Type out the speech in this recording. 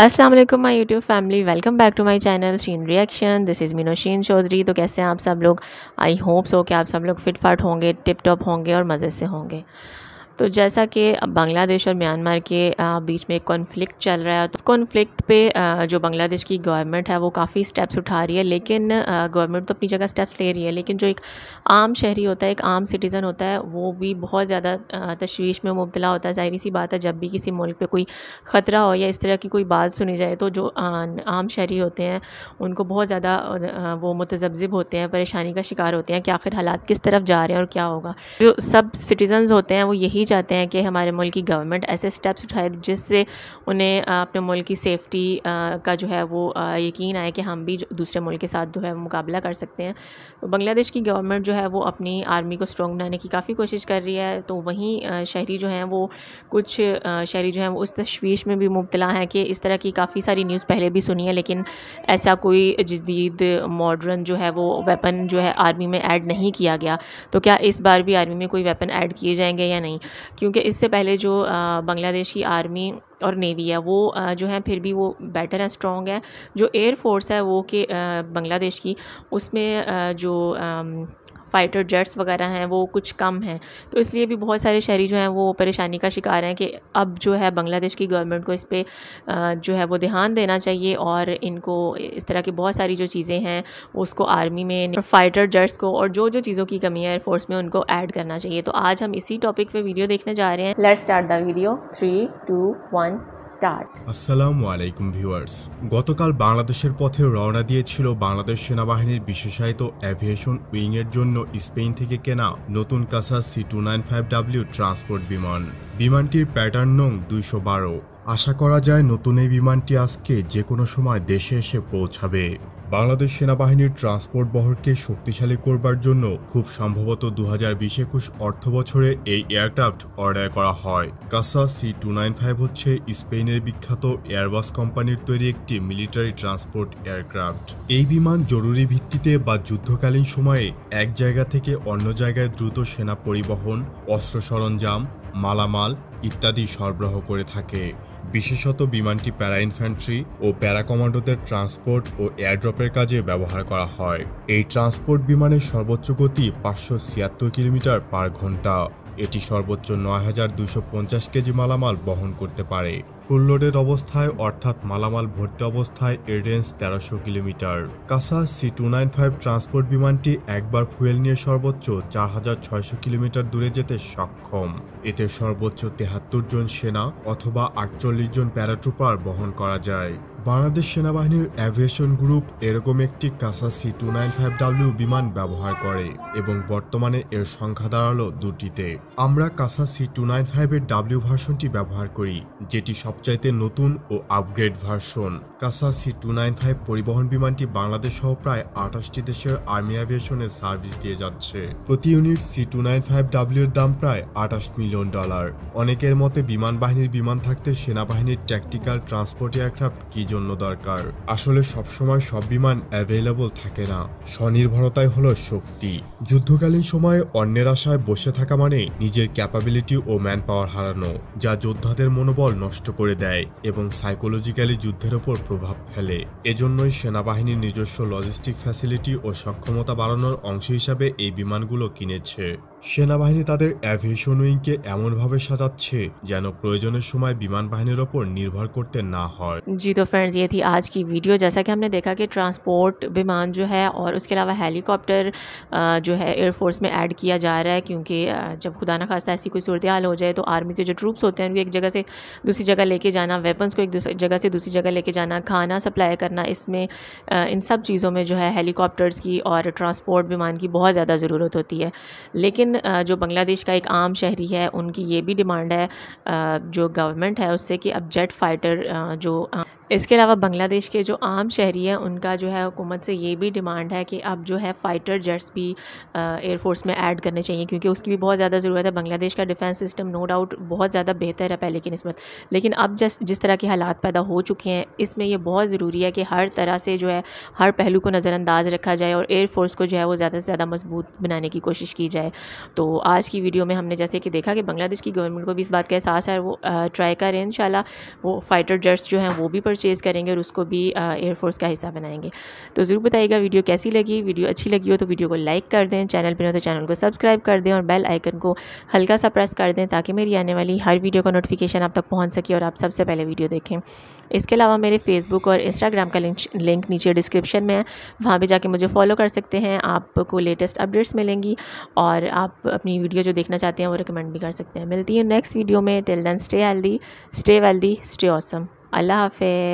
अस्सलाम वालेकुम my YouTube family welcome back to my channel Sheen reaction this is Meeno Sheen Chaudhary तो कैसे हैं आप सब लोग आई होप सो कि आप सब लोग फिट फाट होंगे टिप टॉप होंगे और मज़े से होंगे तो जैसा कि अब बांग्लादेश और म्यांमार के बीच में एक कॉन्फ्लिक्ट चल रहा है तो उस कॉन्फ्लिक्ट पे जो बांग्लादेश की गवर्नमेंट है वो काफ़ी स्टेप्स उठा रही है लेकिन गवर्नमेंट तो अपनी जगह स्टेप्स ले रही है लेकिन जो एक आम शहरी होता है एक आम सिटीज़न होता है वो भी बहुत ज़्यादा तशवीश में मुबतला होता है ज़ाहिर सी बात है जब भी किसी मुल्क पर कोई ख़तरा हो या इस तरह की कोई बात सुनी जाए तो जो आम शहरी होते हैं उनको बहुत ज़्यादा वो मुतजब होते हैं परेशानी का शिकार होते हैं कि आखिर हालात किस तरफ जा रहे हैं और क्या होगा जो सब सिटीज़न्स होते हैं वो यही चाहते हैं कि हमारे मुल्क की गवर्नमेंट ऐसे स्टेप्स उठाए जिससे उन्हें अपने मुल्क की सेफ्टी का जो है वो यकीन आए कि हम भी दूसरे मुल्क के साथ जो है मुकाबला कर सकते हैं तो बांग्लादेश की गवर्नमेंट जो है वो अपनी आर्मी को स्ट्रॉन्ग बनाने की काफ़ी कोशिश कर रही है तो वहीं शहरी जो हैं वो कुछ शहरी जो हैं वो उस तशवीश में भी मुबतला हैं कि इस तरह की काफ़ी सारी न्यूज़ पहले भी सुनी है लेकिन ऐसा कोई जदीद मॉडर्न जो है वो वेपन जो है आर्मी में ऐड नहीं किया गया तो क्या इस बार भी आर्मी में कोई वेपन ऐड किए जाएंगे या नहीं क्योंकि इससे पहले जो बांग्लादेश की आर्मी और नेवी है वो जो है फिर भी वो बेटर है स्ट्रॉन्ग है जो एयर फोर्स है वो कि बांग्लादेश की उसमें जो फ़ाइटर जेट्स वगैरह हैं वो कुछ कम हैं तो इसलिए भी बहुत सारे शहरी जो हैं वो परेशानी का शिकार हैं कि अब जो है बांग्लादेश की गवर्नमेंट को इस पर जो है वो ध्यान देना चाहिए और इनको इस तरह की बहुत सारी जो चीज़ें हैं उसको आर्मी में फ़ाइटर जेट्स को और जो जो चीज़ों की कमी है एयरफोर्स में उनको ऐड करना चाहिए तो आज हम इसी टॉपिक पे वीडियो देखने जा रहे हैं let start the video three two one start আসসালামু भिवर्स गतकाल बांगलेशर पथे रवना दिए बांगलेश বাংলাদেশ সেনাবাহিনীর বিশেষায়িত অ্যাভিয়েশন উইংয়ের স্পেন থেকে কেনা নতুন CASA C two nine five W transport বিমান বিমানটির প্যাটার্ন নং দুইশো বারো আশা করা যায় নতুন এই বিমানটি আজকে যে কোনো সময় দেশে এসে পৌঁছাবে বাংলাদেশ সেনাবাহিনীর ট্রান্সপোর্ট বহরকে শক্তিশালী করবার জন্য খুব সম্ভবত দু হাজার বিশ একুশ অর্থ বছরে এই এয়ারক্রাফট অর্ডার করা হয় CASA C two nine five হচ্ছে স্পেনের বিখ্যাত এয়ারবাস কোম্পানির তৈরি একটি মিলিটারি ট্রান্সপোর্ট এয়ারক্রাফট এই বিমান জরুরি ভিত্তিতে বা যুদ্ধকালীন সময়ে এক জায়গা থেকে অন্য জায়গায় দ্রুত সেনা পরিবহন অস্ত্র সরঞ্জাম মালামাল ইত্যাদি সরবরাহ করে থাকে বিশেষত বিমানটি প্যারা ইনফ্যান্ট্রি ও প্যারা কমান্ডোদের ট্রান্সপোর্ট ও এয়ারড্রপের কাজে ব্যবহার করা হয় এই ট্রান্সপোর্ট বিমানের সর্বোচ্চ গতি পাঁচশো ছিয়াত্তর কিলোমিটার পার ঘন্টা এটি সর্বোচ্চ নয় হাজার পঞ্চাশ কেজি মালামাল বহন করতে পারে ফুল লোডেড অবস্থায় অর্থাৎ মালামাল ভর্তি অবস্থায় এর রেঞ্জ তেরোশো kilometre CASA C two nine five transport বিমানটি একবার ফুয়েল নিয়ে সর্বোচ্চ চার হাজার ছয়শো কিলোমিটার দূরে যেতে সক্ষম এতে সর্বোচ্চ তেহাত্তর জন সেনা অথবা আটচল্লিশ জন প্যারাট্রুপার বহন করা যায় বাংলাদেশ সেনাবাহিনীর অ্যাভিয়েশন গ্রুপ এরকম একটি CASA C two nine five W বিমান ব্যবহার করে এবং বর্তমানে এর সংখ্যা দাঁড়ালো দুটিতে আমরা কাসা সি টু নাইন ফাইভের ডাব্লিউ ভার্সনটি ব্যবহার করি যেটি সবচাইতে নতুন ও upgrade version CASA C two nine five পরিবহন বিমানটি বাংলাদেশ সহ প্রায় আঠাশটি দেশের আর্মি অ্যাভিয়েশনে সার্ভিস দিয়ে যাচ্ছে প্রতি unit C two nine five ডাব্লিউর দাম প্রায় আঠাশ মিলিয়ন ডলার অনেকের মতে বিমান বাহিনীর বিমান থাকতে সেনাবাহিনীর ট্যাকটিক্যাল ট্রান্সপোর্ট এয়ারক্রাফট কি জন্য দরকার আসলে সবসময় সব বিমান অ্যাভেলেবল থাকে না স্বনির্ভরতাই হলো শক্তি যুদ্ধকালীন সময়ে অন্যের আশায় বসে থাকা মানে নিজের ক্যাপাবিলিটি ও ম্যান পাওয়ার হারানো যা যোদ্ধাদের মনোবল নষ্ট করে দেয় এবং সাইকোলজিক্যালি যুদ্ধের ওপর প্রভাব ফেলে এজন্যই সেনাবাহিনীর নিজস্ব লজিস্টিক ফ্যাসিলিটি ও সক্ষমতা বাড়ানোর অংশ হিসাবে এই বিমানগুলো কিনেছে সেনাবাহিনী তাদের অ্যাভিয়েশন উইংকে भाव सजा जान प्रयोजन समय विमान बाहन ओपर निर्भर करते ना जी तो फ्रेंड्स ये थी आज की वीडियो जैसा कि हमने देखा कि ट्रांसपोर्ट विमान जो है और उसके अलावा हेलीकॉप्टर जो है एयरफोर्स में ऐड किया जा रहा है क्योंकि जब खुदा ना खास्ता ऐसी कोई सूरत हाल हो जाए तो आर्मी के जो ट्रूप्स होते हैं उनको एक जगह से दूसरी जगह लेके जाना वेपन्स को एक जगह से दूसरी जगह लेके जाना खाना सप्लाई करना इसमें इन सब चीज़ों में जो है हेलीकॉप्टर्स की और ट्रांसपोर्ट विमान की बहुत ज़्यादा ज़रूरत होती है लेकिन लेकिन जो बांग्लादेश का एक आम शहरी है उनकी ये भी डिमांड है जो गवर्नमेंट है उससे कि अब जेट फाइटर जो इसके अलावा बांग्लादेश के जो आम शहरी हैं उनका जो है हुकूमत से ये भी डिमांड है कि अब जो है फ़ाइटर जेट्स भी एयरफोर्स में ऐड करने चाहिए क्योंकि उसकी भी बहुत ज़्यादा ज़रूरत है बांग्लादेश का डिफेंस सिस्टम नो डाउट बहुत ज़्यादा बेहतर है पहले की नस्बत लेकिन अब जस जिस तरह के हालात पैदा हो चुके हैं इसमें यह बहुत ज़रूरी है कि हर तरह से जो है हर पहलू को नज़रअंदाज रखा जाए और एयरफोर्स को जो है वो ज़्यादा से ज़्यादा मजबूत बनाने की कोशिश की जाए तो आज की वीडियो में हमने जैसे कि देखा कि बांग्लादेश की गवर्नमेंट को भी इस बात का एहसास है वो ट्राई करें इन वो फाइटर जेट्स जो हैं वो भी पर परचेज़ करेंगे और उसको भी एयरफोर्स का हिस्सा बनाएंगे तो ज़रूर बताइएगा वीडियो कैसी लगी वीडियो अच्छी लगी हो तो वीडियो को लाइक कर दें चैनल पर हो तो चैनल को सब्सक्राइब कर दें और बेल आइकन को हल्का सा प्रेस कर दें ताकि मेरी आने वाली हर वीडियो का नोटिफिकेशन आप तक पहुँच सके और आप सबसे पहले वीडियो देखें इसके अलावा मेरे फेसबुक और इंस्टाग्राम का लिंक नीचे डिस्क्रिप्शन में है वहाँ पर जाके मुझे फॉलो कर सकते हैं आपको लेटेस्ट अपडेट्स मिलेंगी और आप अपनी वीडियो जो देखना चाहते हैं वो रिकमेंड भी कर सकते हैं मिलती है नेक्स्ट वीडियो में till then stay healthy stay wealthy stay awesome अल्लाह हाफ़िज़